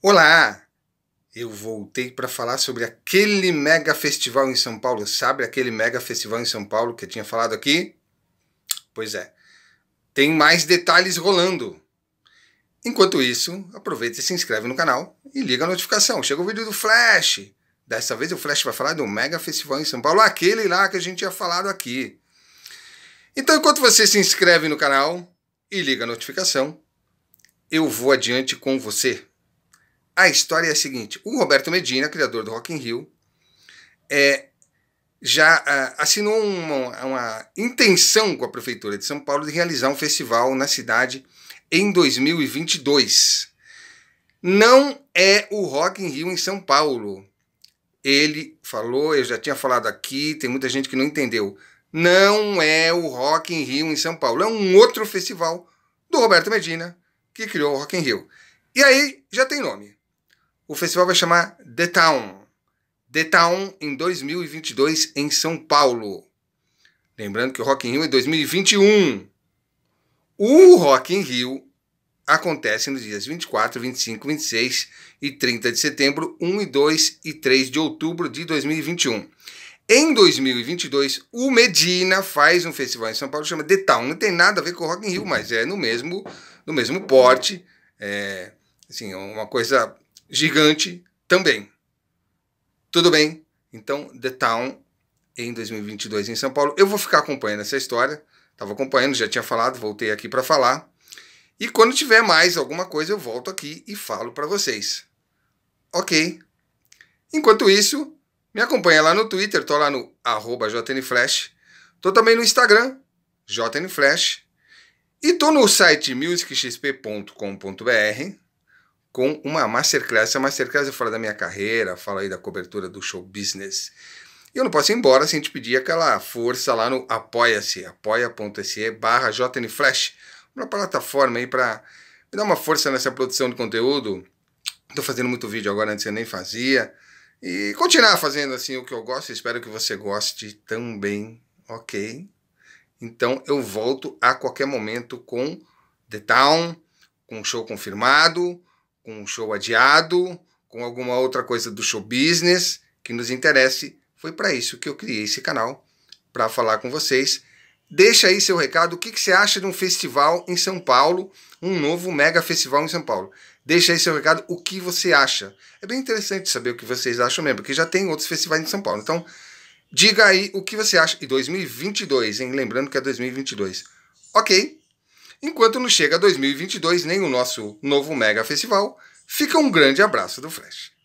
Olá! Eu voltei para falar sobre aquele mega festival em São Paulo. Sabe aquele mega festival em São Paulo que eu tinha falado aqui? Pois é. Tem mais detalhes rolando. Enquanto isso, aproveita e se inscreve no canal e liga a notificação. Chega o vídeo do Flash. Dessa vez o Flash vai falar do mega festival em São Paulo, aquele lá que a gente tinha falado aqui. Então, enquanto você se inscreve no canal e liga a notificação, eu vou adiante com você a história é a seguinte: o Roberto Medina, criador do Rock in Rio, é, já uh, assinou uma, uma, intenção com a prefeitura de São Paulo de realizar um festival na cidade em 2022. Não é o Rock in Rio em São Paulo. Ele falou, eu já tinha falado aqui, tem muita gente que não entendeu. Não é o Rock in Rio em São Paulo, é um outro festival do Roberto Medina que criou o Rock in Rio. E aí já tem nome. O festival vai chamar The Town. The Town em 2022 em São Paulo. Lembrando que o Rock in Rio é 2021. O Rock in Rio acontece nos dias 24, 25, 26 e 30 de setembro, 1 e 2 e 3 de outubro de 2021. Em 2022, o Medina faz um festival em São Paulo, chama The Town. Não tem nada a ver com o Rock in Rio, mas é no mesmo, no mesmo porte. É, assim, é uma coisa gigante também. Tudo bem? Então, The Town em 2022 em São Paulo. Eu vou ficar acompanhando essa história. Estava acompanhando, já tinha falado, voltei aqui para falar. E quando tiver mais alguma coisa, eu volto aqui e falo para vocês. Ok? Enquanto isso, me acompanha lá no Twitter, tô lá no arroba JNFlash. Tô também no Instagram, JNFlash. E tô no site musicxp.com.br com uma masterclass. Essa masterclass é fala da minha carreira, fala aí da cobertura do show business. E eu não posso ir embora sem te pedir aquela força lá no apoia-se, apoia.se barra jnflash, uma plataforma aí para me dar uma força nessa produção de conteúdo. Estou fazendo muito vídeo agora, antes eu nem fazia. E continuar fazendo assim o que eu gosto, espero que você goste também, ok? Então eu volto a qualquer momento com The Town, com show confirmado, com um show adiado, com alguma outra coisa do show business que nos interesse. Foi para isso que eu criei esse canal, para falar com vocês. Deixa aí seu recado, o que, que, você acha de um festival em São Paulo, um novo mega festival em São Paulo. Deixa aí seu recado, o que você acha. É bem interessante saber o que vocês acham mesmo, porque já tem outros festivais em São Paulo. Então, diga aí o que você acha. E 2022, hein? Lembrando que é 2022. Ok, Enquanto não chega 2022 nem o nosso novo Mega Festival, fica um grande abraço do Flash.